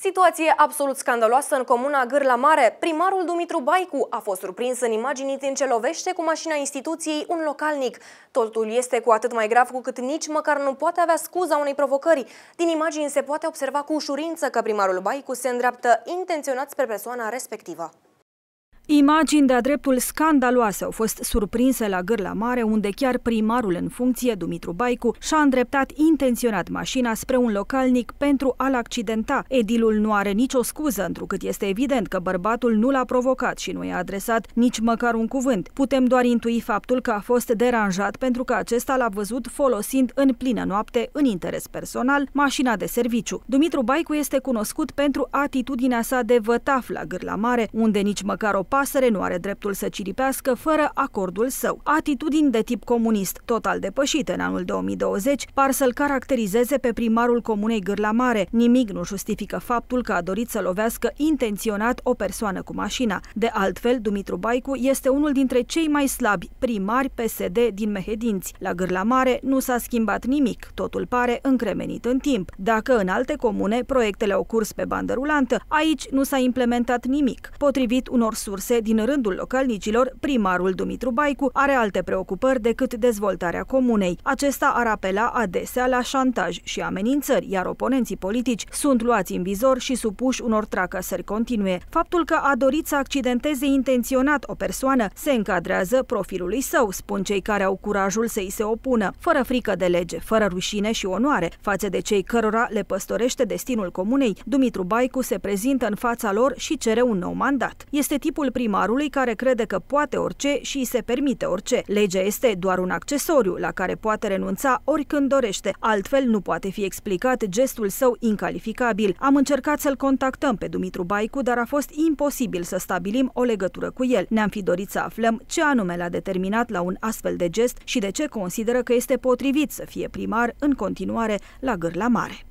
Situație absolut scandaloasă în comuna Gârla Mare. Primarul Dumitru Baicu a fost surprins în imagini din ce lovește cu mașina instituției un localnic. Totul este cu atât mai grav cu cât nici măcar nu poate avea scuza unei provocări. Din imagini se poate observa cu ușurință că primarul Baicu se îndreaptă intenționat spre persoana respectivă. Imagini de-a dreptul scandaloase au fost surprinse la Gârla Mare, unde chiar primarul în funcție, Dumitru Baicu, și-a îndreptat intenționat mașina spre un localnic pentru a-l accidenta. Edilul nu are nicio scuză, întrucât este evident că bărbatul nu l-a provocat și nu i-a adresat nici măcar un cuvânt. Putem doar intui faptul că a fost deranjat pentru că acesta l-a văzut folosind în plină noapte, în interes personal, mașina de serviciu. Dumitru Baicu este cunoscut pentru atitudinea sa de vătaf la Gârla Mare, unde nici măcar o pasăre nu are dreptul să ciripească fără acordul său. Atitudini de tip comunist, total depășite în anul 2020, par să-l caracterizeze pe primarul comunei Gârla Mare. Nimic nu justifică faptul că a dorit să lovească intenționat o persoană cu mașina. De altfel, Dumitru Baicu este unul dintre cei mai slabi primari PSD din Mehedinți. La Gârla Mare nu s-a schimbat nimic, totul pare încremenit în timp. Dacă în alte comune proiectele au curs pe bandă rulantă, aici nu s-a implementat nimic. Potrivit unor surse spuse din rândul localnicilor, primarul Dumitru Baicu are alte preocupări decât dezvoltarea comunei. Acesta ar apela adesea la șantaj și amenințări, iar oponenții politici sunt luați în vizor și supuși unor tracăsări continue. Faptul că a dorit să accidenteze intenționat o persoană se încadrează profilului său, spun cei care au curajul să-i se opună, fără frică de lege, fără rușine și onoare, față de cei cărora le păstorește destinul comunei. Dumitru Baicu se prezintă în fața lor și cere un nou mandat. Este tipul primarului care crede că poate orice și îi se permite orice. Legea este doar un accesoriu la care poate renunța oricând dorește, altfel nu poate fi explicat gestul său incalificabil. Am încercat să-l contactăm pe Dumitru Baicu, dar a fost imposibil să stabilim o legătură cu el. Ne-am fi dorit să aflăm ce anume l-a determinat la un astfel de gest și de ce consideră că este potrivit să fie primar în continuare la Gârla Mare.